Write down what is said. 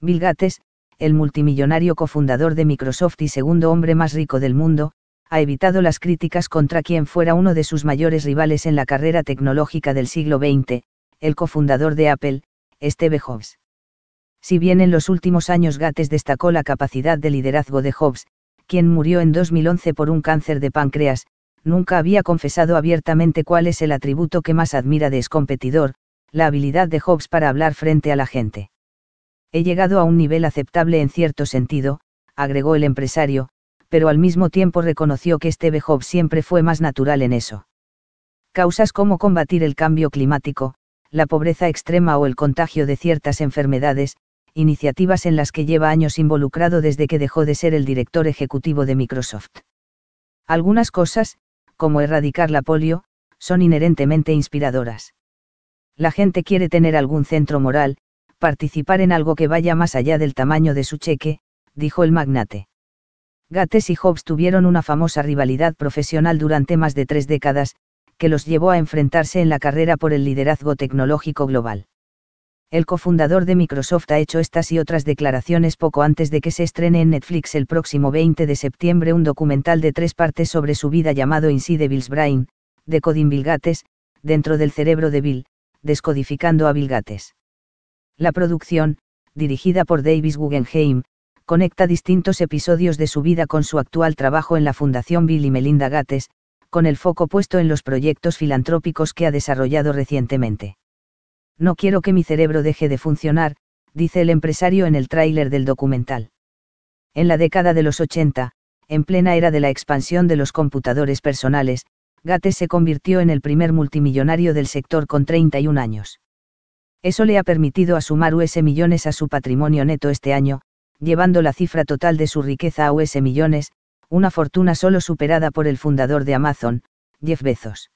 Bill Gates, el multimillonario cofundador de Microsoft y segundo hombre más rico del mundo, ha evitado las críticas contra quien fuera uno de sus mayores rivales en la carrera tecnológica del siglo XX, el cofundador de Apple, Steve Jobs. Si bien en los últimos años Gates destacó la capacidad de liderazgo de Jobs, quien murió en 2011 por un cáncer de páncreas, nunca había confesado abiertamente cuál es el atributo que más admira de su competidor, la habilidad de Jobs para hablar frente a la gente. He llegado a un nivel aceptable en cierto sentido, agregó el empresario, pero al mismo tiempo reconoció que Steve Jobs siempre fue más natural en eso. Causas como combatir el cambio climático, la pobreza extrema o el contagio de ciertas enfermedades, iniciativas en las que lleva años involucrado desde que dejó de ser el director ejecutivo de Microsoft. Algunas cosas, como erradicar la polio, son inherentemente inspiradoras. La gente quiere tener algún centro moral, participar en algo que vaya más allá del tamaño de su cheque, dijo el magnate. Gates y Hobbes tuvieron una famosa rivalidad profesional durante más de tres décadas, que los llevó a enfrentarse en la carrera por el liderazgo tecnológico global. El cofundador de Microsoft ha hecho estas y otras declaraciones poco antes de que se estrene en Netflix el próximo 20 de septiembre un documental de tres partes sobre su vida llamado Inside Bill's Brain, de Codin Bill Gates, dentro del cerebro de Bill, descodificando a Bill Gates. La producción, dirigida por Davis Guggenheim, conecta distintos episodios de su vida con su actual trabajo en la Fundación Bill y Melinda Gates, con el foco puesto en los proyectos filantrópicos que ha desarrollado recientemente. No quiero que mi cerebro deje de funcionar, dice el empresario en el tráiler del documental. En la década de los 80, en plena era de la expansión de los computadores personales, Gates se convirtió en el primer multimillonario del sector con 31 años. Eso le ha permitido asumar sumar US millones a su patrimonio neto este año, llevando la cifra total de su riqueza a US millones, una fortuna solo superada por el fundador de Amazon, Jeff Bezos.